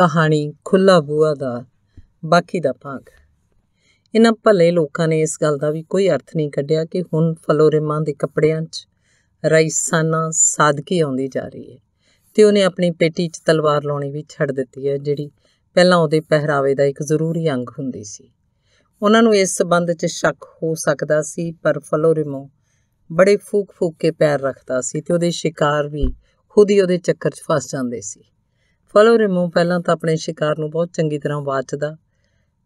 ਕਹਾਣੀ ਖੁੱਲਾ ਬੂਆ ਦਾ ਬਾਕੀ ਦਾ ਭਾਗ ਇਹਨਾਂ ਭਲੇ ਲੋਕਾਂ ਨੇ ਇਸ ਗੱਲ ਦਾ ਵੀ ਕੋਈ ਅਰਥ ਨਹੀਂ ਕੱਢਿਆ ਕਿ ਹੁਣ ਫਲੋਰੇਮਾਂ ਦੇ ਕੱਪੜਿਆਂ 'ਚ ਰਾਈਸਾਨਾ ਸਾਦਗੀ ਆਉਂਦੀ ਜਾ ਰਹੀ ਹੈ ਤੇ ਉਹਨੇ ਆਪਣੀ ਪੇਟੀ 'ਚ ਤਲਵਾਰ ਲਾਉਣੀ ਵੀ ਛੱਡ ਦਿੱਤੀ ਹੈ ਜਿਹੜੀ ਪਹਿਲਾਂ ਉਹਦੇ ਪਹਿਰਾਵੇ ਦਾ ਇੱਕ ਜ਼ਰੂਰੀ ਅੰਗ ਹੁੰਦੀ ਸੀ ਉਹਨਾਂ ਨੂੰ ਇਸ ਸਬੰਧ 'ਚ ਸ਼ੱਕ ਹੋ ਸਕਦਾ ਸੀ ਪਰ ਫਲੋਰੇਮੋ ਬੜੇ ਫੂਕ ਫੂਕ ਕੇ ਪੈਰ ਰੱਖਦਾ ਸੀ ਤੇ ਉਹਦੇ ਸ਼ਿਕਾਰ ਵੀ ਖੁਦ ਹੀ ਉਹਦੇ ਚੱਕਰ 'ਚ ਫਸ ਜਾਂਦੇ ਸੀ ਫਲੋ ਰਿਮੂ ਪਹਿਲਾਂ ਤਾਂ ਆਪਣੇ ਸ਼ਿਕਾਰ ਨੂੰ ਬਹੁਤ ਚੰਗੀ ਤਰ੍ਹਾਂ ਵਾਚਦਾ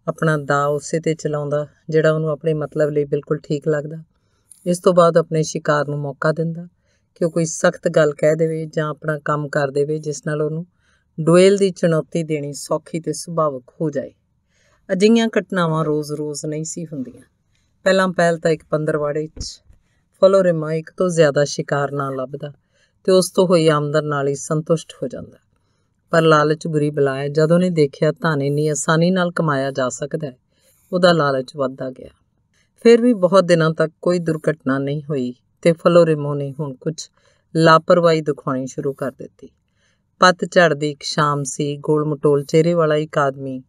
ਆਪਣਾ ਦਾ ਉਸੇ ਤੇ ਚਲਾਉਂਦਾ ਜਿਹੜਾ ਉਹਨੂੰ ਆਪਣੇ ਮਤਲਬ ਲਈ ਬਿਲਕੁਲ ਠੀਕ ਲੱਗਦਾ ਇਸ ਤੋਂ ਬਾਅਦ ਆਪਣੇ ਸ਼ਿਕਾਰ ਨੂੰ ਮੌਕਾ ਦਿੰਦਾ ਕਿ ਉਹ ਕੋਈ ਸਖਤ ਗੱਲ ਕਹਿ ਦੇਵੇ ਜਾਂ ਆਪਣਾ ਕੰਮ ਕਰ ਦੇਵੇ ਜਿਸ ਨਾਲ ਉਹਨੂੰ ਡੁਐਲ ਦੀ ਚੁਣੌਤੀ ਦੇਣੀ ਸੌਖੀ ਤੇ ਸੁਭਾਵਕ ਹੋ ਜਾਏ ਅਜਿਹੀਆਂ ਘਟਨਾਵਾਂ ਰੋਜ਼-ਰੋਜ਼ ਨਹੀਂ ਸੀ ਹੁੰਦੀਆਂ ਪਹਿਲਾਂ ਪਹਿਲ ਤਾਂ ਇੱਕ ਪੰਦਰਵਾੜੇ 'ਚ ਫਲੋਰੇਮਾ ਇੱਕ ਤੋਂ ਜ਼ਿਆਦਾ ਸ਼ਿਕਾਰ ਨਾ ਲੱਭਦਾ ਤੇ ਉਸ ਤੋਂ ਹੋਈ ਆਮਦਨ ਨਾਲ ਹੀ ਸੰਤੁਸ਼ਟ ਹੋ ਜਾਂਦਾ ਪਰ ਲਾਲਚ ਬੁਰੀ ਬਲਾ ਹੈ ਜਦੋਂ ਨੇ ਦੇਖਿਆ ਧਨ ਇੰਨੀ ਆਸਾਨੀ ਨਾਲ ਕਮਾਇਆ ਜਾ ਸਕਦਾ ਹੈ ਉਹਦਾ ਲਾਲਚ ਵੱਧਦਾ ਗਿਆ ਫਿਰ ਵੀ ਬਹੁਤ ਦਿਨਾਂ ਤੱਕ ਕੋਈ ਦੁਰਘਟਨਾ ਨਹੀਂ ਹੋਈ ਤੇ ਫਲੋਰਿਮੋ ਨੇ ਹੁਣ ਕੁਝ ਲਾਪਰਵਾਹੀ ਦਿਖਾਉਣੀ ਸ਼ੁਰੂ ਕਰ ਦਿੱਤੀ ਪੱਤ ਝੜਦੀ ਇੱਕ ਸ਼ਾਮ ਸੀ ਗੋਲ ਮਟੋਲ ਚਿਹਰੇ ਵਾਲਾ ਇੱਕ ਆਦਮੀ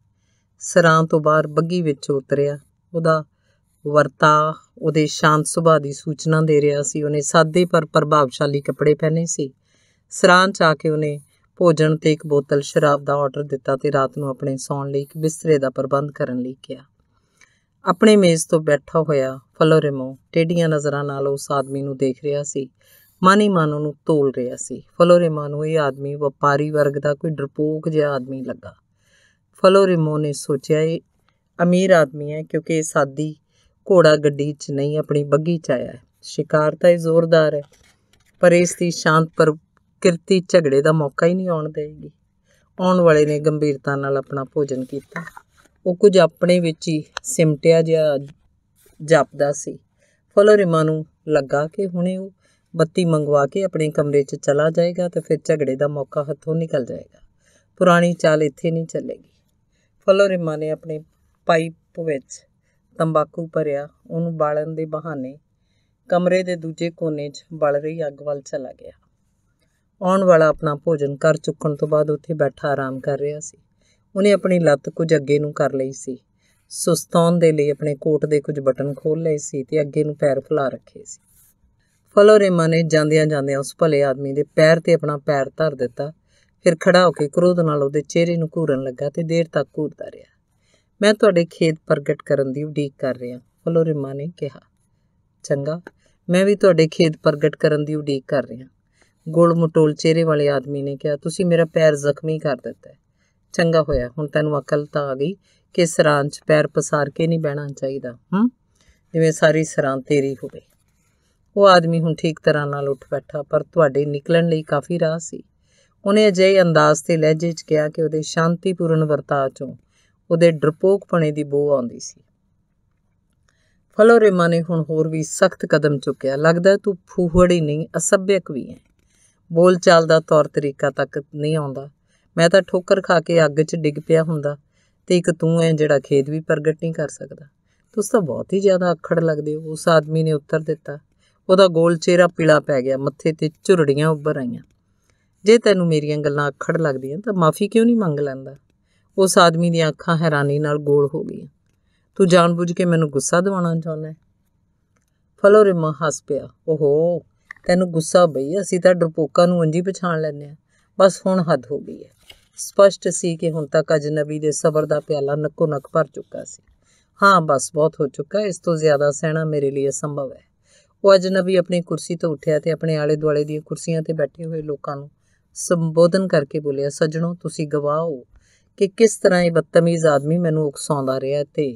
ਸਰਾਂ ਤੋਂ ਬਾਹਰ ਬੱਗੀ ਵਿੱਚ ਉਤਰਿਆ ਉਹਦਾ ਵਰਤਾ ਉਹਦੇ ਸ਼ਾਂਤ ਸੁਭਾਅ ਦੀ ਸੂਚਨਾ ਦੇ ਰਿਹਾ ਸੀ ਉਹਨੇ ਸਾਦੇ ਪਰ ਪ੍ਰਭਾਵਸ਼ਾਲੀ ਕੱਪੜੇ ਪਹਿਨੇ ਸੀ ਸਰਾਂ ਚ ਆ ਕੇ ਉਹਨੇ ਭੋਜਨ ਤੇ ਇੱਕ ਬੋਤਲ ਸ਼ਰਾਬ ਦਾ ਆਰਡਰ ਦਿੱਤਾ ਤੇ ਰਾਤ ਨੂੰ ਆਪਣੇ ਸੌਣ ਲਈ ਇੱਕ ਬਿਸਤਰੇ ਦਾ ਪ੍ਰਬੰਧ ਕਰਨ ਲਈ ਕਿਹਾ ਆਪਣੇ ਮੇਜ਼ ਤੋਂ ਬੈਠਾ ਹੋਇਆ ਫਲੋਰੇਮੋ ਟੇਡੀਆਂ ਨਜ਼ਰਾਂ ਨਾਲ ਉਸ ਆਦਮੀ ਨੂੰ ਦੇਖ ਰਿਹਾ ਸੀ ਮਾਨੀ ਮਾਨੋ ਨੂੰ ਤੋਲ ਰਿਹਾ ਸੀ ਫਲੋਰੇਮੋ ਨੂੰ ਇਹ ਆਦਮੀ ਵਪਾਰੀ ਵਰਗ ਦਾ ਕੋਈ ਡਰਪੋਕ ਜਿਹਾ ਆਦਮੀ ਲੱਗਾ ਫਲੋਰੇਮੋ ਨੇ ਸੋਚਿਆ ਇਹ ਅਮੀਰ ਆਦਮੀ ਹੈ ਕਿਉਂਕਿ ਇਹ ਸਾਦੀ ਘੋੜਾ ਗੱਡੀ 'ਚ ਨਹੀਂ ਆਪਣੀ ਬੱਗੀ 'ਚ ਆਇਆ ਹੈ ਸ਼ਿਕਾਰ ਤਾਂ ਇਹ ਜ਼ੋਰਦਾਰ ਹੈ ਪਰ ਇਸ ਦੀ ਸ਼ਾਂਤ ਪਰ ਕਿਰਤੀ ਝਗੜੇ ਦਾ ਮੌਕਾ ਹੀ ਨਹੀਂ ਆਉਣ ਦੇਗੀ ਆਉਣ ਵਾਲੇ ਨੇ ਗੰਭੀਰਤਾ ਨਾਲ ਆਪਣਾ ਭੋਜਨ ਕੀਤਾ ਉਹ ਕੁਝ ਆਪਣੇ ਵਿੱਚ ਹੀ ਸਿਮਟਿਆ ਜਿਹਾ ਜਾਪਦਾ ਸੀ ਫਲੋ ਰਿਮਾ ਨੂੰ ਲੱਗਾ ਕਿ ਹੁਣੇ ਉਹ ਬੱਤੀ ਮੰਗਵਾ ਕੇ ਆਪਣੇ ਕਮਰੇ 'ਚ ਚਲਾ ਜਾਏਗਾ ਤੇ ਫਿਰ ਝਗੜੇ ਦਾ ਮੌਕਾ ਹੱਥੋਂ ਨਿਕਲ ਜਾਏਗਾ ਪੁਰਾਣੀ ਚਾਲ ਇੱਥੇ ਨਹੀਂ ਚੱਲੇਗੀ ਫਲੋ ਰਿਮਾ ਨੇ ਆਪਣੇ ਪਾਈਪ ਵਿੱਚ ਤੰਬਾਕੂ ਭਰਿਆ ਉਹਨੂੰ ਬਾਲਣ ਦੇ ਬਹਾਨੇ ਕਮਰੇ ਦੇ ਦੂਜੇ ਕੋਨੇ 'ਚ ਬਲ ਰਹੀ ਅੱਗ ਵੱਲ ਚਲਾ ਗਿਆ ਆਉਣ ਵਾਲਾ ਆਪਣਾ ਭੋਜਨ ਕਰ ਚੁੱਕਣ ਤੋਂ ਬਾਅਦ ਉੱਥੇ ਬੈਠਾ ਆਰਾਮ ਕਰ ਰਿਹਾ ਸੀ ਉਹਨੇ ਆਪਣੀ ਲੱਤ ਕੁਝ ਅੱਗੇ ਨੂੰ ਕਰ ਲਈ ਸੀ ਸੁਸਤਾਉਣ ਦੇ ਲਈ ਆਪਣੇ ਕੋਟ ਦੇ ਕੁਝ ਬਟਨ ਖੋਲ ਲਏ ਸੀ ਤੇ ਅੱਗੇ ਨੂੰ ਪੈਰ ਫੁਲਾ ਰੱਖੇ ਸੀ ਫਲੋਰੇਮਾ ਨੇ ਜਾਂਦਿਆਂ ਜਾਂਦਿਆਂ ਉਸ ਭਲੇ ਆਦਮੀ ਦੇ ਪੈਰ ਤੇ ਆਪਣਾ ਪੈਰ ਧਰ ਦਿੱਤਾ ਫਿਰ ਖੜਾ ਹੋ ਕੇ ਕ੍ਰੋਧ ਨਾਲ ਉਹਦੇ ਚਿਹਰੇ ਨੂੰ ਘੂਰਨ ਲੱਗਾ ਤੇ ਦੇਰ ਤੱਕ ਘੂਰਦਾ ਰਿਹਾ ਮੈਂ ਤੁਹਾਡੇ ਖੇਤ ਪ੍ਰਗਟ ਕਰਨ ਦੀ ਉਡੀਕ ਕਰ ਰਿਹਾ ਫਲੋਰੇਮਾ ਨੇ ਕਿਹਾ ਚੰਗਾ ਮੈਂ ਵੀ ਤੁਹਾਡੇ ਖੇਤ ਪ੍ਰਗਟ ਕਰਨ ਦੀ ਉਡੀਕ ਕਰ ਰਿਹਾ ਗੋਲ ਮਟੋਲ ਚਿਹਰੇ ਵਾਲੇ ਆਦਮੀ ਨੇ ਕਿਹਾ ਤੁਸੀਂ ਮੇਰਾ ਪੈਰ ਜ਼ਖਮੀ ਕਰ ਦਿੱਤਾ ਚੰਗਾ ਹੋਇਆ ਹੁਣ ਤੈਨੂੰ ਅਕਲ ਤਾਂ ਆ ਗਈ ਕਿ ਸਰਾਂ 'ਚ ਪੈਰ ਪਸਾਰ ਕੇ ਨਹੀਂ ਬਹਿਣਾ ਚਾਹੀਦਾ ਹਾਂ ਜਿਵੇਂ ਸਾਰੀ ਸਰਾਂ ਤੇਰੀ ਹੋਵੇ ਉਹ ਆਦਮੀ ਹੁਣ ਠੀਕ ਤਰ੍ਹਾਂ ਨਾਲ ਉੱਠ ਬੈਠਾ ਪਰ ਤੁਹਾਡੇ ਨਿਕਲਣ ਲਈ ਕਾਫੀ ਰਾਹ ਸੀ ਉਹਨੇ ਅਜੇ ਅੰਦਾਜ਼ ਤੇ ਲਹਿਜੇ 'ਚ ਕਿਹਾ ਕਿ ਉਹਦੇ ਸ਼ਾਂਤੀਪੂਰਨ ਵਰਤਾਅ 'ਚੋਂ ਉਹਦੇ ਡਰਪੋਕਪਣੇ ਦੀ ਬੋ ਆਉਂਦੀ ਸੀ ਫਲੋਰੇਮਾ ਨੇ ਹੁਣ ਹੋਰ ਵੀ ਸਖਤ ਕਦਮ ਚੁੱਕਿਆ ਲੱਗਦਾ ਤੂੰ ਫੂਹੜ ਹੀ ਨਹੀਂ ਅਸਭਿਅਕ ਵੀ ਹੈ ਬੋਲਚਾਲ ਦਾ ਤੌਰ ਤਰੀਕਾ ਤੱਕ ਨਹੀਂ ਆਉਂਦਾ ਮੈਂ ਤਾਂ ਠੋਕਰ ਖਾ ਕੇ ਅੱਗ 'ਚ ਡਿੱਗ ਪਿਆ ਹੁੰਦਾ ਤੇ ਇੱਕ ਤੂੰ ਐ ਜਿਹੜਾ ਖੇਦ ਵੀ ਪ੍ਰਗਟ ਨਹੀਂ ਕਰ ਸਕਦਾ ਤੁਸੀਂ ਤਾਂ ਬਹੁਤ ਹੀ ਜ਼ਿਆਦਾ ਅਖੜ ਲੱਗਦੇ ਹੋ ਉਸ ਆਦਮੀ ਨੇ ਉੱਤਰ ਦਿੱਤਾ ਉਹਦਾ ਗੋਲ ਚਿਹਰਾ ਪੀਲਾ ਪੈ ਗਿਆ ਮੱਥੇ ਤੇ ਝੁਰੜੀਆਂ ਉੱਭਰ ਆਈਆਂ ਜੇ ਤੈਨੂੰ ਮੇਰੀਆਂ ਗੱਲਾਂ ਅਖੜ ਲੱਗਦੀਆਂ ਤਾਂ ਮਾਫੀ ਕਿਉਂ ਨਹੀਂ ਮੰਗ ਲੈਂਦਾ ਉਸ ਆਦਮੀ ਦੀਆਂ ਅੱਖਾਂ ਹੈਰਾਨੀ ਨਾਲ ਗੋਲ ਹੋ ਗਈਆਂ ਤੂੰ ਜਾਣਬੁੱਝ ਕੇ ਮੈਨੂੰ ਗੁੱਸਾ ਦਿਵਾਉਣਾ ਚਾਹੁੰਦਾ ਫਲੋਰੀ ਮਹਾਸਪਿਆ ਓਹੋ ਤੈਨੂੰ ਗੁੱਸਾ ਬਈ ਅਸੀਂ ਤਾਂ ਡਰਪੋਕਾਂ ਨੂੰ ਅੰਜੀ ਪਛਾਣ ਲੈਨੇ ਆ ਬਸ ਹੁਣ ਹੱਦ ਹੋ ਗਈ ਹੈ ਸਪਸ਼ਟ ਸੀ ਕਿ ਹੁਣ ਤੱਕ ਅਜਨਬੀ ਦੇ ਸਬਰ ਦਾ ਪਿਆਲਾ ਨੱਕੋ ਨੱਕ ਭਰ ਚੁੱਕਾ ਸੀ ਹਾਂ ਬਸ ਬਹੁਤ ਹੋ ਚੁੱਕਾ ਇਸ ਤੋਂ ਜ਼ਿਆਦਾ ਸਹਿਣਾ ਮੇਰੇ ਲਈ ਅਸੰਭਵ ਹੈ ਉਹ ਅਜਨਬੀ ਆਪਣੀ ਕੁਰਸੀ ਤੋਂ ਉੱਠਿਆ ਤੇ ਆਪਣੇ ਆਲੇ ਦੁਆਲੇ ਦੀਆਂ ਕੁਰਸੀਆਂ ਤੇ ਬੈਠੇ ਹੋਏ ਲੋਕਾਂ ਨੂੰ ਸੰਬੋਧਨ ਕਰਕੇ ਬੋਲਿਆ ਸੱਜਣੋ ਤੁਸੀਂ ਗਵਾਹ ਹੋ ਕਿ ਕਿਸ ਤਰ੍ਹਾਂ ਇਹ ਬਦਤਮੀਜ਼ ਆਦਮੀ ਮੈਨੂੰ ਉਕਸਾਉਂਦਾ ਰਿਹਾ ਤੇ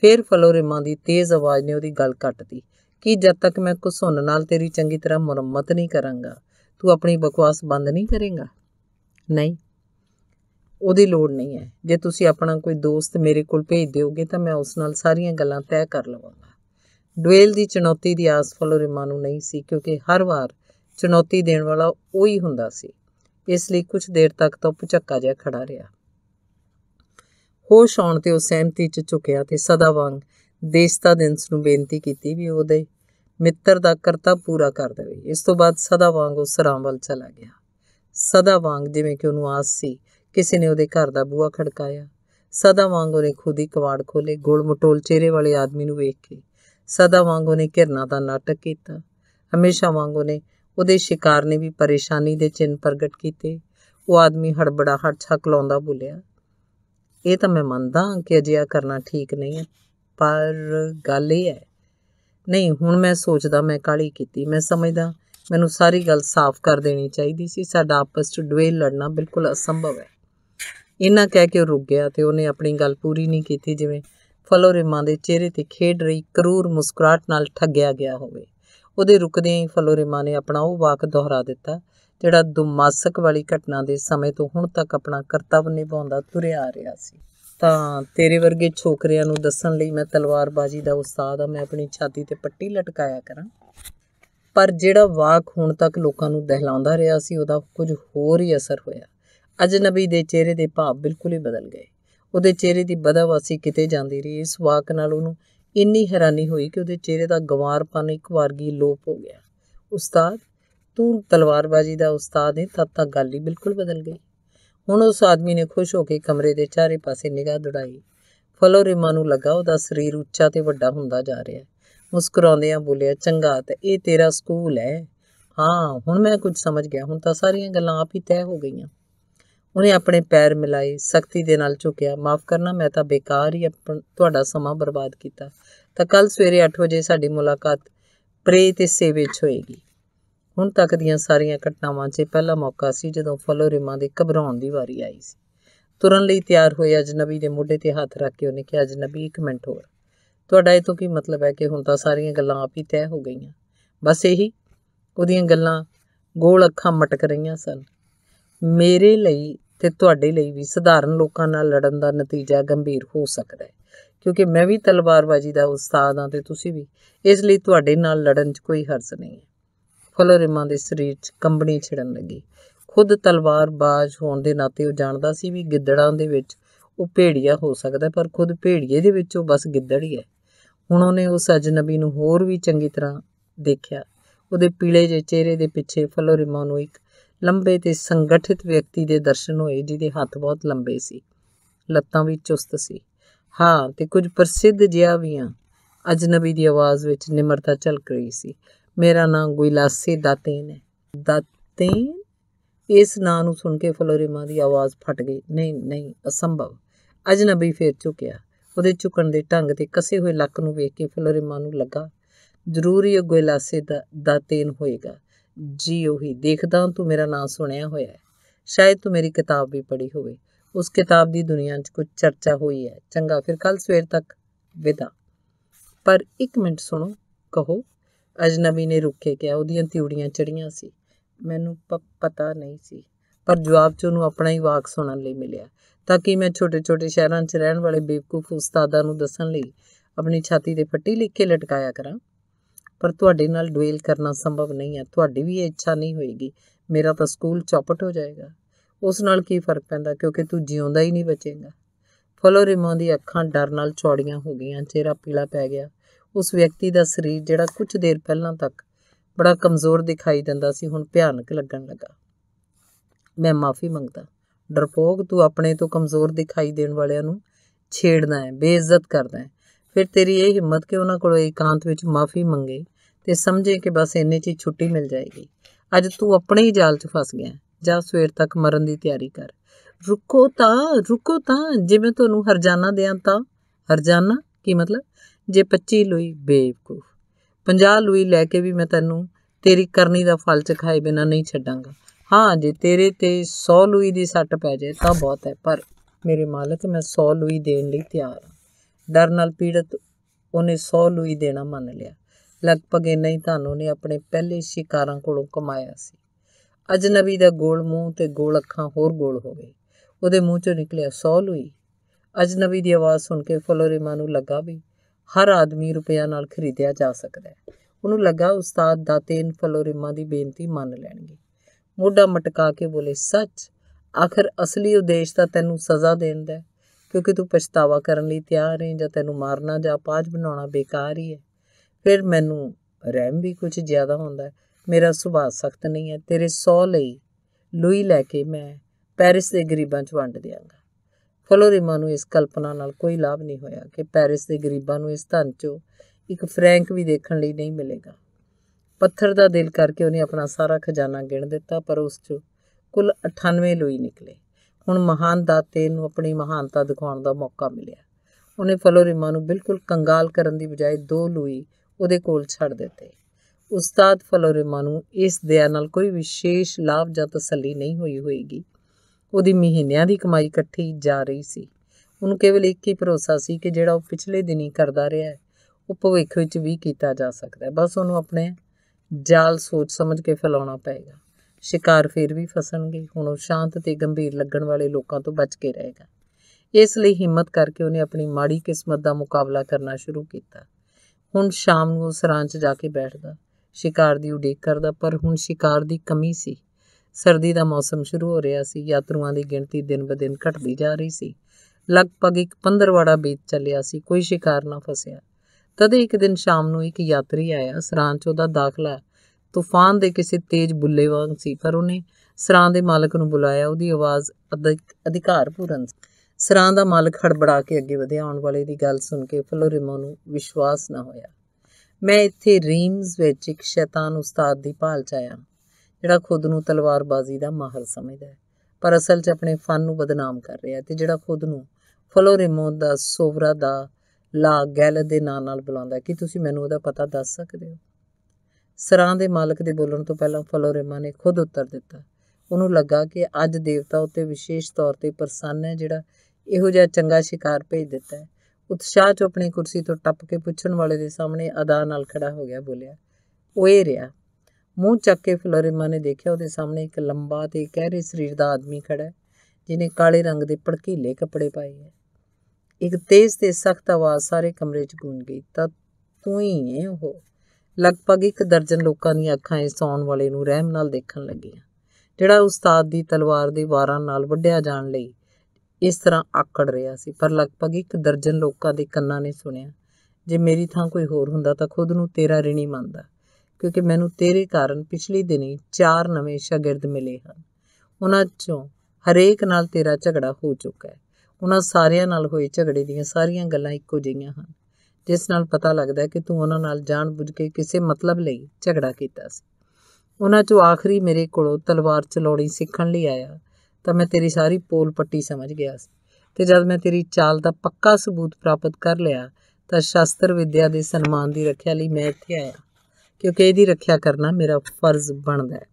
ਫਿਰ ਫਲੋਰਿਮਾ ਦੀ ਤੇਜ਼ ਆਵਾਜ਼ ਨੇ ਉਹਦੀ ਗੱਲ ਕੱਟਦੀ ਕਿ ਜਦ ਤੱਕ ਮੈਂ ਘਸੁੰਨ ਨਾਲ ਤੇਰੀ ਚੰਗੀ ਤਰ੍ਹਾਂ ਮੁਰੰਮਤ ਨਹੀਂ ਕਰਾਂਗਾ ਤੂੰ ਆਪਣੀ ਬਕਵਾਸ ਬੰਦ ਨਹੀਂ ਕਰੇਗਾ ਨਹੀਂ ਉਹਦੀ ਲੋੜ ਨਹੀਂ ਹੈ ਜੇ ਤੁਸੀਂ ਆਪਣਾ ਕੋਈ ਦੋਸਤ ਮੇਰੇ ਕੋਲ ਭੇਜ ਦਿਓਗੇ ਤਾਂ ਮੈਂ ਉਸ ਨਾਲ ਸਾਰੀਆਂ ਗੱਲਾਂ ਤੈਅ ਕਰ ਲਵਾਂਗਾ ਡੁਐਲ ਦੀ ਚੁਣੌਤੀ ਦੀ ਆਸ ਰਿਮਾਨ ਨੂੰ ਨਹੀਂ ਸੀ ਕਿਉਂਕਿ ਹਰ ਵਾਰ ਚੁਣੌਤੀ ਦੇਣ ਵਾਲਾ ਉਹੀ ਹੁੰਦਾ ਸੀ ਇਸ ਲਈ ਕੁਝ ਦੇਰ ਤੱਕ ਤਾਂ ਪੁਚੱਕਾ ਜਿਹਾ ਖੜਾ ਰਿਹਾ ਹੋਸ਼ ਆਉਣ ਤੇ ਉਹ ਸਹਿਮਤੀ 'ਚ ਝੁਕਿਆ ਤੇ ਸਦਾ ਵਾਂਗ ਦੇਸਤਾ ਦਿਨਸ ਨੂੰ ਬੇਨਤੀ ਕੀਤੀ ਵੀ ਉਹਦੇ ਮਿੱਤਰ ਦਾ ਕਰਤਾ ਪੂਰਾ ਕਰ ਦੇਵੇ ਇਸ ਤੋਂ ਬਾਅਦ ਸਦਾ ਵਾਂਗ ਉਹ ਸਰਾਂ ਚਲਾ ਗਿਆ ਸਦਾ ਵਾਂਗ ਜਿਵੇਂ ਕਿ ਉਹਨੂੰ ਆਸ ਸੀ ਕਿਸੇ ਨੇ ਉਹਦੇ ਘਰ ਦਾ ਬੂਹਾ ਖੜਕਾਇਆ ਸਦਾ ਵਾਂਗ ਉਹਨੇ ਖੁਦ ਹੀ ਕਵਾੜ ਖੋਲੇ ਗੋਲ ਮਟੋਲ ਚਿਹਰੇ ਵਾਲੇ ਆਦਮੀ ਨੂੰ ਵੇਖ ਕੇ ਸਦਾ ਵਾਂਗ ਉਹਨੇ ਘਿਰਨਾ ਦਾ ਨਾਟਕ ਕੀਤਾ ਹਮੇਸ਼ਾ ਵਾਂਗ ਉਹਨੇ ਉਹਦੇ ਸ਼ਿਕਾਰ ਨੇ ਵੀ ਪਰੇਸ਼ਾਨੀ ਦੇ ਚਿੰਨ ਪ੍ਰਗਟ ਕੀਤੇ ਉਹ ਆਦਮੀ ਹੜਬੜਾ ਹੱਟ ਛਕ ਲਾਉਂਦਾ ਬੋਲਿਆ ਇਹ ਤਾਂ ਮੈਂ ਮੰਨਦਾ ਕਿ ਅਜਿਹਾ ਕਰਨਾ ਠੀਕ ਨਹੀਂ ਹੈ ਪਰ ਗੱਲ ਇਹ ਹੈ ਨਹੀਂ ਹੁਣ ਮੈਂ ਸੋਚਦਾ ਮੈਂ ਕਾਲੀ ਕੀਤੀ ਮੈਂ ਸਮਝਦਾ ਮੈਨੂੰ ਸਾਰੀ ਗੱਲ ਸਾਫ਼ ਕਰ ਦੇਣੀ ਚਾਹੀਦੀ ਸੀ ਸਾਡਾ ਆਪਸ 'ਚ ਡੁਏਲ ਲੜਨਾ ਬਿਲਕੁਲ ਅਸੰਭਵ ਹੈ ਇਹਨਾਂ ਕਹਿ ਕੇ ਰੁਕ ਗਿਆ ਤੇ ਉਹਨੇ ਆਪਣੀ ਗੱਲ ਪੂਰੀ ਨਹੀਂ ਕੀਤੀ ਜਿਵੇਂ ਫਲੋਰੇਮਾ ਦੇ ਚਿਹਰੇ ਤੇ ਖੇਡ ਰਹੀ ਕਰੂਰ ਮੁਸਕਰਾਟ ਨਾਲ ਠੱਗਿਆ ਗਿਆ ਹੋਵੇ ਉਹਦੇ ਰੁਕਦਿਆਂ ਹੀ ਫਲੋਰੇਮਾ ਨੇ ਆਪਣਾ ਉਹ ਵਾਕ ਦੁਹਰਾ ਦਿੱਤਾ ਜਿਹੜਾ ਦੁਮਾਸਕ ਵਾਲੀ ਘਟਨਾ ਦੇ ਸਮੇਂ ਤੋਂ ਹੁਣ ਤੱਕ ਆਪਣਾ ਕਰਤੱਵ ਨਿਭਾਉਂਦਾ ਤੁਰਿਆ ਆ ਰਿਹਾ ਸੀ ਤਾਂ ਤੇਰੇ ਵਰਗੇ ਛੋਕਰਿਆਂ ਨੂੰ ਦੱਸਣ ਲਈ ਮੈਂ ਤਲਵਾਰਬਾਜ਼ੀ ਦਾ ਉਸਤਾਦ ਆ ਮੈਂ ਆਪਣੀ ਛਾਤੀ ਤੇ ਪੱਟੀ ਲਟਕਾਇਆ ਕਰਾਂ ਪਰ ਜਿਹੜਾ ਵਾਕ ਹੁਣ ਤੱਕ ਲੋਕਾਂ ਨੂੰ ਦਹਿਲਾਉਂਦਾ ਰਿਹਾ ਸੀ ਉਹਦਾ ਕੁਝ ਹੋਰ ਹੀ ਅਸਰ ਹੋਇਆ ਅਜਨਬੀ ਦੇ ਚਿਹਰੇ ਦੇ ਭਾਵ ਬਿਲਕੁਲ ਹੀ ਬਦਲ ਗਏ ਉਹਦੇ ਚਿਹਰੇ ਦੀ ਬਦਵਾਸੀ ਕਿਤੇ ਜਾਂਦੀ ਰਹੀ ਇਸ ਵਾਕ ਨਾਲ ਉਹਨੂੰ ਇੰਨੀ ਹੈਰਾਨੀ ਹੋਈ ਕਿ ਉਹਦੇ ਚਿਹਰੇ ਦਾ ਗਵਾਰਪਨ ਇੱਕ ਵਾਰਗੀ ਲੋਪ ਹੋ ਗਿਆ ਉਸਤਾਦ ਤੂੰ ਤਲਵਾਰਬਾਜ਼ੀ ਦਾ ਉਸਤਾਦ ਹੈ ਤਦ ਤੱਕ ਗੱਲ ਹੀ ਬਿਲਕੁਲ ਬਦਲ ਗਈ ਹੁਣ ਉਸ ਆਦਮੀ ਨੇ ਖੁਸ਼ ਹੋ ਕੇ ਕਮਰੇ ਦੇ ਚਾਰੇ ਪਾਸੇ ਨਿਗਾਹ ਦੁੜਾਈ ਫਲੋਰੀਮਾ ਨੂੰ ਲੱਗਾ ਉਹਦਾ ਸਰੀਰ ਉੱਚਾ ਤੇ ਵੱਡਾ ਹੁੰਦਾ ਜਾ ਰਿਹਾ ਮੁਸਕਰਾਉਂਦਿਆਂ ਬੋਲਿਆ ਚੰਗਾ ਤੇ ਇਹ ਤੇਰਾ ਸਕੂਲ ਹੈ ਹਾਂ ਹੁਣ ਮੈਂ ਕੁਝ ਸਮਝ ਗਿਆ ਹੁਣ ਤਾਂ ਸਾਰੀਆਂ ਗੱਲਾਂ ਆਪ ਹੀ ਤੈਅ ਹੋ ਗਈਆਂ ਉਹਨੇ ਆਪਣੇ ਪੈਰ ਮਿਲਾਏ ਸਖਤੀ ਦੇ ਨਾਲ ਝੁਕਿਆ ਮਾਫ ਕਰਨਾ ਮੈਂ ਤਾਂ ਬੇਕਾਰ ਹੀ ਤੁਹਾਡਾ ਸਮਾਂ ਬਰਬਾਦ ਕੀਤਾ ਤਾਂ ਕੱਲ ਸਵੇਰੇ 8 ਵਜੇ ਸਾਡੀ ਮੁਲਾਕਾਤ ਪ੍ਰੇਤ ਇਸੇ ਵਿੱਚ ਹੋਏਗੀ ਹੁਣ ਤੱਕ ਦੀਆਂ ਸਾਰੀਆਂ ਘਟਨਾਵਾਂ 'ਚ ਪਹਿਲਾ ਮੌਕਾ ਸੀ ਜਦੋਂ ਫਲੋਰੀਮਾ ਦੇ ਘਬਰਾਉਣ ਦੀ ਵਾਰੀ ਆਈ ਸੀ ਤੁਰਨ ਲਈ ਤਿਆਰ ਹੋਏ ਅਜਨਬੀ ਦੇ ਮੋਢੇ ਤੇ ਹੱਥ ਰੱਖ ਕੇ ਉਹਨੇ ਕਿਹਾ ਅਜਨਬੀ ਇੱਕ ਮਿੰਟ ਹੋਰ ਤੁਹਾਡਾ ਇਹ ਤੋਂ ਕੀ ਮਤਲਬ ਹੈ ਕਿ ਹੁਣ ਤਾਂ ਸਾਰੀਆਂ ਗੱਲਾਂ ਆਪ ਹੀ ਤੈਅ ਹੋ ਗਈਆਂ ਬਸ ਇਹੀ ਉਹਦੀਆਂ ਗੱਲਾਂ ਗੋਲ ਅੱਖਾਂ ਮਟਕ ਰਹੀਆਂ ਸਨ ਮੇਰੇ ਲਈ ਤੇ ਤੁਹਾਡੇ ਲਈ ਵੀ ਸਧਾਰਨ ਲੋਕਾਂ ਨਾਲ ਲੜਨ ਦਾ ਨਤੀਜਾ ਗੰਭੀਰ ਹੋ ਸਕਦਾ ਹੈ ਕਿਉਂਕਿ ਮੈਂ ਵੀ ਤਲਵਾਰਬਾਜ਼ੀ ਦਾ ਉਸਤਾਦ ਹਾਂ ਤੇ ਤੁਸੀਂ ਵੀ ਇਸ ਲਈ ਤੁਹਾਡੇ ਨਾਲ ਲੜਨ 'ਚ ਕੋਈ ਹਰਜ ਨਹੀਂ ਹੈ ਫਲਰਿਮਾ ਦੇ ਸਰੀਰ 'ਚ ਕੰਬਣੀ ਛਿੜਨ ਲੱਗੀ ਖੁਦ ਤਲਵਾਰਬਾਜ਼ ਹੋਣ ਦੇ ਨਾਤੇ ਉਹ ਜਾਣਦਾ ਸੀ ਵੀ ਗਿੱਦੜਾਂ ਦੇ ਵਿੱਚ ਉਹ ਭੇੜੀਆ ਹੋ ਸਕਦਾ ਪਰ ਖੁਦ ਭੇੜੀਏ ਦੇ ਵਿੱਚ ਉਹ ਬਸ ਗਿੱਦੜ ਹੀ ਹੈ ਹੁਣ ਉਹਨੇ ਉਸ ਅਜਨਬੀ ਨੂੰ ਹੋਰ ਵੀ ਚੰਗੀ ਤਰ੍ਹਾਂ ਦੇਖਿਆ ਉਹਦੇ ਪੀਲੇ ਜਿਹੇ ਚਿਹਰੇ ਦੇ ਪਿੱਛੇ ਫਲੋਰਿਮਾ ਨੂੰ ਇੱਕ ਲੰਬੇ ਤੇ ਸੰਗਠਿਤ ਵਿਅਕਤੀ ਦੇ ਦਰਸ਼ਨ ਹੋਏ ਜਿਹਦੇ ਹੱਥ ਬਹੁਤ ਲੰਬੇ ਸੀ ਲੱਤਾਂ ਵੀ ਚੁਸਤ ਸੀ ਹਾਂ ਤੇ ਕੁਝ ਪ੍ਰਸਿੱਧ ਜਿਹਾ ਵੀ ਆ ਅਜਨਬੀ ਦੀ ਆਵਾਜ਼ ਵਿੱਚ ਨਿਮਰਤਾ ਝਲਕ ਰਹੀ ਸੀ ਮੇਰਾ ਨਾਮ ਗੁਇਲਾਸੀ ਦਾਤੇਨ ਹੈ ਦਾਤੇਨ ਇਸ ਨਾਂ ਨੂੰ ਸੁਣ ਕੇ ਫਲੋਰਿਮਾ ਦੀ ਆਵਾਜ਼ ਫਟ ਗਈ ਨਹੀਂ ਨਹੀਂ ਅਸੰਭਵ ਅਜਨਬੀ ਫੇਰ ਝੁਕਿਆ ਉਹਦੇ ਝੁਕਣ ਦੇ ਢੰਗ ਤੇ ਕਸੇ ਹੋਏ ਲੱਕ ਨੂੰ ਵੇਖ ਕੇ ਫਲੋਰਿਮਾ ਨੂੰ ਲੱਗਾ ਜ਼ਰੂਰ ਇਹ ਗੁਇਲਾਸੀ ਦਾ ਦਾਤੇਨ ਹੋਏਗਾ ਜੀ ਉਹੀ ਦੇਖਦਾ ਤੂੰ ਮੇਰਾ ਨਾਂ ਸੁਣਿਆ ਹੋਇਆ ਹੈ ਸ਼ਾਇਦ ਤੂੰ ਮੇਰੀ ਕਿਤਾਬ ਵੀ ਪੜ੍ਹੀ ਹੋਵੇ ਉਸ ਕਿਤਾਬ ਦੀ ਦੁਨੀਆ 'ਚ ਕੁਝ ਚਰਚਾ ਹੋਈ ਹੈ ਚੰਗਾ ਫਿਰ ਕੱਲ ਸਵੇਰ ਤੱਕ ਵਿਦਾ ਪਰ 1 ਮਿੰਟ ਸੁਣੋ ਕਹੋ ਅਜਨਬੀ ਨੇ ਰੁੱਕੇ ਕਿਹਾ ਉਹਦੀਆਂ ਤਿਉੜੀਆਂ ਚੜੀਆਂ ਸੀ ਮੈਨੂੰ ਪਤਾ ਨਹੀਂ ਸੀ ਪਰ ਜਵਾਬ 'ਚ ਉਹਨੂੰ ਆਪਣਾ ਹੀ ਵਾਕ ਸੁਣਨ ਲਈ ਮਿਲਿਆ ਤਾਂ ਕਿ ਮੈਂ ਛੋਟੇ-ਛੋਟੇ ਸ਼ਹਿਰਾਂ 'ਚ ਰਹਿਣ ਵਾਲੇ ਬੇਵਕੂਫ ਉਸਤਾਦਾਂ ਨੂੰ ਦੱਸਣ ਲਈ ਆਪਣੀ ਛਾਤੀ ਤੇ ਫੱਟੀ ਲਿਖ ਕੇ ਲਟਕਾਇਆ ਕਰਾਂ ਪਰ ਤੁਹਾਡੇ ਨਾਲ ਡਵੇਲ ਕਰਨਾ ਸੰਭਵ ਨਹੀਂ ਹੈ ਤੁਹਾਡੀ ਵੀ ਇੱਛਾ ਨਹੀਂ ਹੋਏਗੀ ਮੇਰਾ ਤਾਂ ਸਕੂਲ ਚੌਪਟ ਹੋ ਜਾਏਗਾ ਉਸ ਨਾਲ ਕੀ ਫਰਕ ਪੈਂਦਾ ਕਿਉਂਕਿ ਤੂੰ ਜਿਉਂਦਾ ਹੀ ਨਹੀਂ ਬਚੇਗਾ ਫਲੋਰੀਮੋਂ ਦੀ ਅੱਖਾਂ ਡਰ ਨਾਲ ਚੌੜੀਆਂ ਹੋ ਗਈਆਂ ਚਿਹਰਾ ਪੀਲਾ ਪੈ ਗਿਆ ਉਸ ਵਿਅਕਤੀ ਦਾ ਸਰੀਰ ਜਿਹੜਾ ਕੁਝ ਦੇਰ ਪਹਿਲਾਂ ਤੱਕ ਬੜਾ ਕਮਜ਼ੋਰ ਦਿਖਾਈ ਦਿੰਦਾ ਸੀ ਹੁਣ ਭਿਆਨਕ ਲੱਗਣ ਲੱਗਾ ਮੈਂ ਮਾਫੀ ਮੰਗਦਾ ਡਰਪੋਗ ਤੂੰ ਆਪਣੇ ਤੋਂ ਕਮਜ਼ੋਰ ਦਿਖਾਈ ਦੇਣ ਵਾਲਿਆਂ ਨੂੰ ਛੇੜਦਾ ਹੈ ਬੇਇੱਜ਼ਤ ਕਰਦਾ ਹੈ ਫਿਰ ਤੇਰੀ ਇਹ ਹਿੰਮਤ ਕਿ ਉਹਨਾਂ ਕੋਲੋਂ ਇਕਾਂਤ ਵਿੱਚ ਮਾਫੀ ਮੰਗੇ ਤੇ ਸਮਝੇ ਕਿ ਬਸ ਇੰਨੇ 'ਚ ਛੁੱਟੀ ਮਿਲ ਜਾਏਗੀ ਅੱਜ ਤੂੰ ਆਪਣੇ ਹੀ ਜਾਲ 'ਚ ਫਸ ਗਿਆ ਜਾਂ ਸਵੇਰ ਤੱਕ ਮਰਨ ਦੀ ਤਿਆਰੀ ਕਰ ਰੁਕੋ ਤਾਂ ਰੁਕੋ ਤਾਂ ਜਿਵੇਂ ਤੁਹਾਨੂੰ ਹਰਜਾਨਾ ਦਿਆਂ ਤਾਂ ਹਰਜਾਨਾ ਕੀ ਮਤਲਬ ਜੇ 25 ਲੋਈ ਬੇਵਕੂਫ 50 ਲੋਈ ਲੈ ਕੇ ਵੀ ਮੈਂ ਤੈਨੂੰ ਤੇਰੀ ਕਰਨੀ ਦਾ ਫਲ ਚਖਾਏ ਬਿਨਾ ਨਹੀਂ ਛੱਡਾਂਗਾ ਹਾਂ ਜੇ ਤੇਰੇ ਤੇ 100 ਲੋਈ ਦੀ ਸੱਟ ਪੈ ਜਾਏ ਤਾਂ ਬਹੁਤ ਹੈ ਪਰ ਮੇਰੇ ਮਾਲਕ ਮੈਂ 100 ਲੋਈ ਦੇਣ ਲਈ ਤਿਆਰ ਹਾਂ ਡਰ ਨਾਲ ਪੀੜਤ ਉਹਨੇ 100 ਲੋਈ ਦੇਣਾ ਮੰਨ ਲਿਆ ਲਗਭਗ ਇੰਨਾ ਹੀ ਤੁਹਾਨੂੰ ਉਹਨੇ ਆਪਣੇ ਪਹਿਲੇ ਸ਼ਿਕਾਰਾਂ ਕੋਲੋਂ ਕਮਾਇਆ ਸੀ ਅਜਨਬੀ ਦਾ ਗੋਲ ਮੂੰਹ ਤੇ ਗੋਲ ਅੱਖਾਂ ਹੋਰ ਗੋਲ ਹੋ ਗਏ ਉਹਦੇ ਮੂੰਹ ਚੋਂ ਨਿਕਲਿਆ 100 ਲੋਈ ਅਜਨਬੀ ਦੀ ਆਵਾਜ਼ ਸੁਣ ਕੇ ਫਲੋਰੀਮਾ ਨੂੰ ਲੱਗਾ ਵੀ ਹਰ ਆਦਮੀ ਰੁਪਿਆ ਨਾਲ ਖਰੀਦਿਆ ਜਾ ਸਕਦਾ ਹੈ ਉਹਨੂੰ ਲੱਗਾ ਉਸਤਾਦ ਦਾਤੇਨ ਫਲੋਰਿਮਾ ਦੀ ਬੇਨਤੀ ਮੰਨ ਲੈਣਗੇ ਮੋਢਾ ਮਟਕਾ ਕੇ ਬੋਲੇ ਸੱਚ ਆਖਰ ਅਸਲੀ ਉਦੇਸ਼ ਤਾਂ ਤੈਨੂੰ ਸਜ਼ਾ ਦੇਣ ਦਾ ਕਿਉਂਕਿ ਤੂੰ ਪਛਤਾਵਾ ਕਰਨ ਲਈ ਤਿਆਰ ਹੈ ਜਾਂ ਤੈਨੂੰ ਮਾਰਨਾ ਜਾਂ ਪਾਜ ਬਣਾਉਣਾ ਬੇਕਾਰ ਹੀ ਹੈ ਫਿਰ ਮੈਨੂੰ ਰਹਿਮ ਵੀ ਕੁਝ ਜ਼ਿਆਦਾ ਹੁੰਦਾ ਹੈ ਮੇਰਾ ਸੁਭਾਅ ਸਖਤ ਨਹੀਂ ਹੈ ਤੇਰੇ ਸੌ ਲਈ ਲੋਈ ਲੈ ਕੇ ਮੈਂ ਪੈਰਿਸ ਦੇ ਗਰੀਬਾਂ 'ਚ ਵੰਡ ਦਿਆਂਗਾ ਫਲੋਰਿਮਾ ਨੂੰ ਇਸ ਕਲਪਨਾ ਨਾਲ ਕੋਈ ਲਾਭ ਨਹੀਂ ਹੋਇਆ ਕਿ ਪੈਰਿਸ ਦੇ ਗਰੀਬਾਂ ਨੂੰ ਇਸ ਧਨ 'ਚੋਂ ਇੱਕ ਫਰੈਂਕ ਵੀ ਦੇਖਣ ਲਈ ਨਹੀਂ ਮਿਲੇਗਾ ਪੱਥਰ ਦਾ ਦਿਲ ਕਰਕੇ ਉਹਨੇ ਆਪਣਾ ਸਾਰਾ ਖਜ਼ਾਨਾ ਗਿਣ ਦਿੱਤਾ ਪਰ ਉਸ 'ਚੋਂ ਕੁੱਲ 98 ਲੋਈ ਨਿਕਲੇ ਹੁਣ ਮਹਾਨ ਦਾਤੇ ਨੂੰ ਆਪਣੀ ਮਹਾਨਤਾ ਦਿਖਾਉਣ ਦਾ ਮੌਕਾ ਮਿਲਿਆ ਉਹਨੇ ਫਲੋਰਿਮਾ ਨੂੰ ਬਿਲਕੁਲ ਕੰਗਾਲ ਕਰਨ ਦੀ ਬਜਾਏ ਦੋ ਲੋਈ ਉਹਦੇ ਕੋਲ ਛੱਡ ਦਿੱਤੇ ਉਸਤਾਦ ਫਲੋਰਿਮਾ ਨੂੰ ਇਸ ਦਇਆ ਨਾਲ ਕੋਈ ਵਿਸ਼ੇਸ਼ ਲਾਭ ਜਾਂ ਤਸੱਲੀ ਨਹੀਂ ਹੋਈ ਹੋਏਗੀ ਉਹਦੀ ਮਹੀਨਿਆਂ ਦੀ ਕਮਾਈ ਇਕੱਠੀ ਜਾ ਰਹੀ ਸੀ ਉਹਨੂੰ ਕੇਵਲ ਇੱਕ ਹੀ ਭਰੋਸਾ ਸੀ ਕਿ ਜਿਹੜਾ ਉਹ ਪਿਛਲੇ ਦਿਨੀ ਕਰਦਾ ਰਿਹਾ ਹੈ ਉਹ ਭਵਿੱਖ ਵਿੱਚ ਵੀ ਕੀਤਾ ਜਾ ਸਕਦਾ ਹੈ ਬਸ ਉਹਨੂੰ ਆਪਣੇ ਜਾਲ ਸੋਚ ਸਮਝ ਕੇ ਫੈਲਾਉਣਾ ਪਏਗਾ ਸ਼ਿਕਾਰ ਫੇਰ ਵੀ ਫਸਣਗੇ ਹੁਣ ਉਹ ਸ਼ਾਂਤ ਤੇ ਗੰਭੀਰ ਲੱਗਣ ਵਾਲੇ ਲੋਕਾਂ ਤੋਂ ਬਚ ਕੇ ਰਹੇਗਾ ਇਸ ਲਈ ਹਿੰਮਤ ਕਰਕੇ ਉਹਨੇ ਆਪਣੀ ਮਾੜੀ ਕਿਸਮਤ ਦਾ ਮੁਕਾਬਲਾ ਕਰਨਾ ਸ਼ੁਰੂ ਕੀਤਾ ਹੁਣ ਸ਼ਾਮ ਨੂੰ ਉਹ ਸਰਾਂ 'ਚ ਜਾ ਕੇ ਬੈਠਦਾ ਸ਼ਿਕਾਰ ਦੀ ਉਡੀਕ ਕਰਦਾ ਪਰ ਹੁਣ ਸ਼ਿਕਾਰ ਦੀ ਕਮੀ ਸੀ ਸਰਦੀ ਦਾ ਮੌਸਮ ਸ਼ੁਰੂ ਹੋ ਰਿਹਾ ਸੀ ਯਾਤਰੂਆਂ ਦੀ ਗਿਣਤੀ ਦਿਨ ਦਿਨ ਘਟਦੀ ਜਾ ਰਹੀ ਸੀ ਲਗਭਗ ਇੱਕ ਪੰਦਰਵਾੜਾ ਬੀਤ ਚੱਲਿਆ ਸੀ ਕੋਈ ਸ਼ਿਕਾਰ ਨਾ ਫਸਿਆ ਤਦੇ ਇੱਕ ਦਿਨ ਸ਼ਾਮ ਨੂੰ ਇੱਕ ਯਾਤਰੀ ਆਇਆ ਸਰਾਂ 'ਚ ਉਹਦਾ ਦਾਖਲਾ ਤੂਫਾਨ ਦੇ ਕਿਸੇ ਤੇਜ਼ ਬੁੱਲੇ ਵਾਂਗ ਸੀ ਪਰ ਉਹਨੇ ਸਰਾਂ ਦੇ ਮਾਲਕ ਨੂੰ ਬੁਲਾਇਆ ਉਹਦੀ ਆਵਾਜ਼ ਅਧਿਕਾਰਪੂਰਨ ਸੀ ਸਰਾਂ ਦਾ ਮਾਲਕ ਹੜਬੜਾ ਕੇ ਅੱਗੇ ਵਧਿਆ ਆਉਣ ਵਾਲੇ ਦੀ ਗੱਲ ਸੁਣ ਕੇ ਫਲੋਰੀਮੋ ਨੂੰ ਵਿਸ਼ਵਾਸ ਨਾ ਹੋਇਆ ਮੈਂ ਇੱਥੇ ਰੀਮਜ਼ ਵਿੱਚ ਇੱਕ ਸ਼ੈਤਾਨ ਉਸਤਾਦ ਦੀ ਭਾਲ 'ਚ ਆਇਆ ਜਿਹੜਾ ਖੁਦ ਨੂੰ ਤਲਵਾਰਬਾਜ਼ੀ ਦਾ ਮਾਹਰ ਸਮਝਦਾ ਹੈ ਪਰ ਅਸਲ 'ਚ ਆਪਣੇ ਫਨ ਨੂੰ ਬਦਨਾਮ ਕਰ ਰਿਹਾ ਤੇ ਜਿਹੜਾ ਖੁਦ ਨੂੰ ਫਲੋਰੇਮੋ ਦਾ ਸੋਵਰਾ ਦਾ ਲਾ ਗੈਲ ਦੇ ਨਾਂ ਨਾਲ ਬੁਲਾਉਂਦਾ ਕਿ ਤੁਸੀਂ ਮੈਨੂੰ ਉਹਦਾ ਪਤਾ ਦੱਸ ਸਕਦੇ ਹੋ ਸਰਾਂ ਦੇ ਮਾਲਕ ਦੇ ਬੋਲਣ ਤੋਂ ਪਹਿਲਾਂ ਫਲੋਰੇਮਾ ਨੇ ਖੁਦ ਉੱਤਰ ਦਿੱਤਾ ਉਹਨੂੰ ਲੱਗਾ ਕਿ ਅੱਜ ਦੇਵਤਾ ਉੱਤੇ ਵਿਸ਼ੇਸ਼ ਤੌਰ ਤੇ ਪ੍ਰਸੰਨ ਹੈ ਜਿਹੜਾ ਇਹੋ ਜਿਹਾ ਚੰਗਾ ਸ਼ਿਕਾਰ ਭੇਜ ਦਿੱਤਾ ਹੈ ਉਤਸ਼ਾਹ 'ਚ ਆਪਣੀ ਕੁਰਸੀ ਤੋਂ ਟੱਪ ਕੇ ਪੁੱਛਣ ਵਾਲੇ ਦੇ ਸਾਹਮਣੇ ਅਦਾ ਨਾਲ ਖੜਾ ਹੋ ਗਿਆ ਬੋਲਿਆ ਉਹ ਇਹ ਰਿਹਾ ਮੂੰਹ ਚੱਕ ਕੇ ਫਲੋਰਿਮਾ ਨੇ ਦੇਖਿਆ ਉਹਦੇ ਸਾਹਮਣੇ ਇੱਕ ਲੰਬਾ ਤੇ ਕਹਿਰੇ ਸਰੀਰ ਦਾ ਆਦਮੀ ਖੜਾ ਹੈ ਜਿਨੇ ਕਾਲੇ ਰੰਗ ਦੇ ਪੜਕੀਲੇ ਕੱਪੜੇ ਪਾਏ ਹੈ ਇੱਕ ਤੇਜ਼ ਤੇ ਸਖਤ ਆਵਾਜ਼ ਸਾਰੇ ਕਮਰੇ 'ਚ ਗੂੰਜ ਗਈ ਤਾਂ ਤੂੰ ਹੀ ਹੈ ਉਹ ਲਗਭਗ ਇੱਕ ਦਰਜਨ ਲੋਕਾਂ ਦੀਆਂ ਅੱਖਾਂ ਇਸ ਆਉਣ ਵਾਲੇ ਨੂੰ ਰਹਿਮ ਨਾਲ ਦੇਖਣ ਲੱਗੀਆਂ ਜਿਹੜਾ ਉਸਤਾਦ ਦੀ ਤਲਵਾਰ ਦੇ ਵਾਰਾਂ ਨਾਲ ਵੱਢਿਆ ਜਾਣ ਲਈ ਇਸ ਤਰ੍ਹਾਂ ਆਕੜ ਰਿਹਾ ਸੀ ਪਰ ਲਗਭਗ ਇੱਕ ਦਰਜਨ ਲੋਕਾਂ ਦੇ ਕੰਨਾਂ ਨੇ ਸੁਣਿਆ ਜੇ ਮੇਰੀ ਥਾਂ ਕੋਈ ਹੋਰ ਹੁੰਦਾ ਤਾਂ ਖੁਦ ਨੂੰ ਤੇਰਾ ਰਿਣੀ ਮੰਨਦਾ ਕਿਉਂਕਿ ਮੈਨੂੰ ਤੇਰੇ ਕਾਰਨ ਪਿਛਲੇ ਦਿਨੀ ਚਾਰ ਨਵੇਂ ਸ਼ਾਗਿਰਦ ਮਿਲੇ ਹਨ ਉਹਨਾਂ ਚੋਂ ਹਰੇਕ ਨਾਲ ਤੇਰਾ ਝਗੜਾ ਹੋ ਚੁੱਕਾ ਹੈ ਉਹਨਾਂ ਸਾਰਿਆਂ ਨਾਲ ਹੋਏ ਝਗੜੇ ਦੀਆਂ ਸਾਰੀਆਂ ਗੱਲਾਂ ਇੱਕੋ ਜਿਹੀਆਂ ਹਨ ਜਿਸ ਨਾਲ ਪਤਾ ਲੱਗਦਾ ਹੈ ਕਿ ਤੂੰ ਉਹਨਾਂ ਨਾਲ ਜਾਣਬੁੱਝ ਕੇ ਕਿਸੇ ਮਤਲਬ ਲਈ ਝਗੜਾ ਕੀਤਾ ਸੀ ਉਹਨਾਂ ਚੋਂ ਆਖਰੀ ਮੇਰੇ ਕੋਲੋਂ ਤਲਵਾਰ ਚਲਾਉਣੀ ਸਿੱਖਣ ਲਈ ਆਇਆ ਤਾਂ ਮੈਂ ਤੇਰੀ ਸਾਰੀ ਪੋਲ ਪੱਟੀ ਸਮਝ ਗਿਆ ਸੀ ਤੇ ਜਦ ਮੈਂ ਤੇਰੀ ਚਾਲ ਦਾ ਪੱਕਾ ਸਬੂਤ ਪ੍ਰਾਪਤ ਕਰ ਲਿਆ ਤਾਂ ਸ਼ਾਸਤਰ ਵਿਦਿਆ ਦੇ ਸਨਮਾਨ ਦੀ ਰੱਖਿਆ ਲਈ ਮੈਂ ਇੱਥੇ ਆਇਆ ਕਿਉਂਕਿ ਇਹਦੀ ਰੱਖਿਆ ਕਰਨਾ ਮੇਰਾ ਫਰਜ਼ ਬਣਦਾ ਹੈ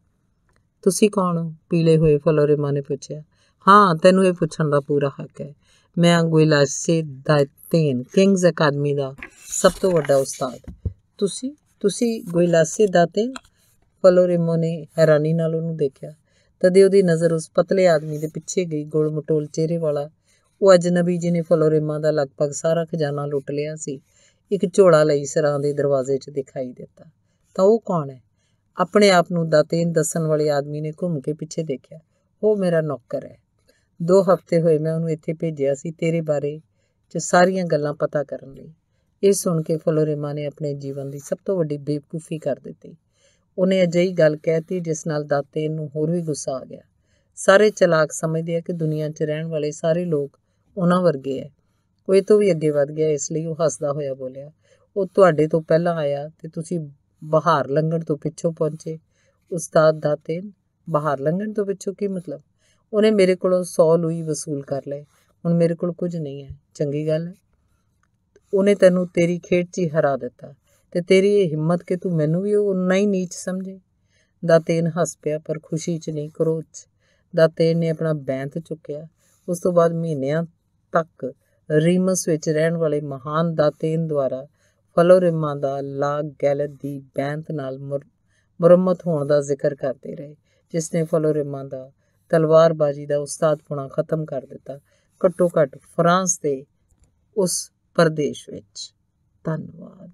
ਤੁਸੀਂ ਕੌਣ ਹੋ ਪੀਲੇ ਹੋਏ ਫਲੋਰੇ ਮਾਨੇ ਪੁੱਛਿਆ ਹਾਂ ਤੈਨੂੰ ਇਹ ਪੁੱਛਣ ਦਾ ਪੂਰਾ ਹੱਕ ਹੈ ਮੈਂ ਦਾ ਦਾਇਤੇਨ ਕਿੰਗਜ਼ ਅਕਾਦਮੀ ਦਾ ਸਭ ਤੋਂ ਵੱਡਾ ਉਸਤਾਦ ਤੁਸੀਂ ਤੁਸੀਂ ਗੁਇਲਾਸੇ ਦਾਤੇ ਫਲੋਰੇ ਨੇ ਹੈਰਾਨੀ ਨਾਲ ਉਹਨੂੰ ਦੇਖਿਆ ਤਦੇ ਉਹਦੀ ਨਜ਼ਰ ਉਸ ਪਤਲੇ ਆਦਮੀ ਦੇ ਪਿੱਛੇ ਗਈ ਗੋਲ ਮਟੋਲ ਚਿਹਰੇ ਵਾਲਾ ਉਹ ਅਜਨਬੀ ਜਿਹਨੇ ਫਲੋਰੇਮਾ ਦਾ ਲਗਭਗ ਸਾਰਾ ਖਜ਼ਾਨਾ ਲੁੱਟ ਲਿਆ ਸੀ ਇੱਕ ਝੋਲਾ ਲਈ ਸਰਾਂ ਦੇ ਦਰਵਾਜ਼ੇ 'ਚ ਦਿਖਾਈ ਦਿੱਤਾ ਤਾਂ ਉਹ ਕੌਣ ਹੈ ਆਪਣੇ ਆਪ ਨੂੰ ਦਤੇਨ ਦੱਸਣ ਵਾਲੇ ਆਦਮੀ ਨੇ ਘੁੰਮ ਕੇ ਪਿੱਛੇ ਦੇਖਿਆ ਉਹ ਮੇਰਾ ਨੌਕਰ ਹੈ ਦੋ ਹਫ਼ਤੇ ਹੋਏ ਮੈਂ ਉਹਨੂੰ ਇੱਥੇ ਭੇਜਿਆ ਸੀ ਤੇਰੇ ਬਾਰੇ ਚ ਸਾਰੀਆਂ ਗੱਲਾਂ ਪਤਾ ਕਰਨ ਲਈ ਇਹ ਸੁਣ ਕੇ ਫਲੋਰੇਮਾ ਨੇ ਆਪਣੇ ਜੀਵਨ ਦੀ ਸਭ ਤੋਂ ਵੱਡੀ ਬੇਵਕੂਫੀ ਕਰ ਦਿੱਤੀ ਉਹਨੇ ਅਜਿਹੀ ਗੱਲ ਕਹਿਤੀ ਜਿਸ ਨਾਲ ਦਾਤੇ ਨੂੰ ਹੋਰ ਵੀ ਗੁੱਸਾ ਆ ਗਿਆ ਸਾਰੇ ਚਲਾਕ ਸਮਝਦੇ ਆ ਕਿ ਦੁਨੀਆ 'ਚ ਰਹਿਣ ਵਾਲੇ ਸਾਰੇ ਲੋਕ ਉਹਨਾਂ ਵਰਗੇ ਐ ਉਹ ਇਹ ਤੋਂ ਵੀ ਅੱਗੇ ਵੱਧ ਗਿਆ ਇਸ ਲਈ ਉਹ ਹੱਸਦਾ ਹੋਇਆ ਬੋਲਿਆ ਉਹ ਤੁਹਾਡੇ ਤੋਂ ਪਹਿਲਾਂ ਆਇਆ ਤੇ ਤੁਸੀਂ ਬਹਾਰ ਲੰਘਣ ਤੋਂ ਪਿੱਛੋਂ ਪਹੁੰਚੇ ਉਸਤਾਦ ਦਾਤੇ ਬਹਾਰ ਲੰਘਣ ਤੋਂ ਪਿੱਛੋਂ ਕੀ ਮਤਲਬ ਉਹਨੇ ਮੇਰੇ ਕੋਲੋਂ 100 ਲੂਈ ਵਸੂਲ ਕਰ ਲਏ ਹੁਣ ਮੇਰੇ ਕੋਲ ਕੁਝ ਨਹੀਂ ਹੈ ਚੰਗੀ ਗੱਲ ਹੈ ਉਹਨੇ ਤੈਨੂੰ ਤੇਰੀ ਖੇਡ 'ਚ ਹੀ ਹਰਾ ਦਿੱਤਾ ਤੇ ਤੇਰੀ ਇਹ ਹਿੰਮਤ ਕਿ ਤੂੰ ਮੈਨੂੰ ਵੀ ਉਨਾ ਹੀ ਨੀਚ ਸਮਝੇ ਦਾਤੇਨ ਹੱਸ ਪਿਆ ਪਰ ਖੁਸ਼ੀ 'ਚ ਨਹੀਂ ਕਰੋਚ ਦਾਤੇਨ ਨੇ ਆਪਣਾ ਬੈਂਤ ਚੁੱਕਿਆ ਉਸ ਤੋਂ ਬਾਅਦ ਮਹੀਨਿਆਂ ਤੱਕ ਰੀਮਸ ਵਿੱਚ ਰਹਿਣ ਵਾਲੇ ਮਹਾਨ ਦਾਤੇਨ ਦੁਆਰਾ ਫਲੋਰਿਮਾ ਦਾ ਲਾ ਗੈਲਤ ਦੀ ਬੈਂਤ ਨਾਲ ਮੁਰੰਮਤ ਹੋਣ ਦਾ ਜ਼ਿਕਰ ਕਰਦੇ ਰਹੇ ਜਿਸ ਨੇ ਫਲੋਰਿਮਾ ਦਾ ਤਲਵਾਰਬਾਜ਼ੀ ਦਾ ਉਸਤਾਦ ਪੁਣਾ ਖਤਮ ਕਰ ਦਿੱਤਾ ਘੱਟੋ ਘੱਟ ਫਰਾਂਸ ਦੇ ਉਸ ਪ੍ਰਦੇਸ਼ ਵਿੱਚ ਧੰਨਵਾਦ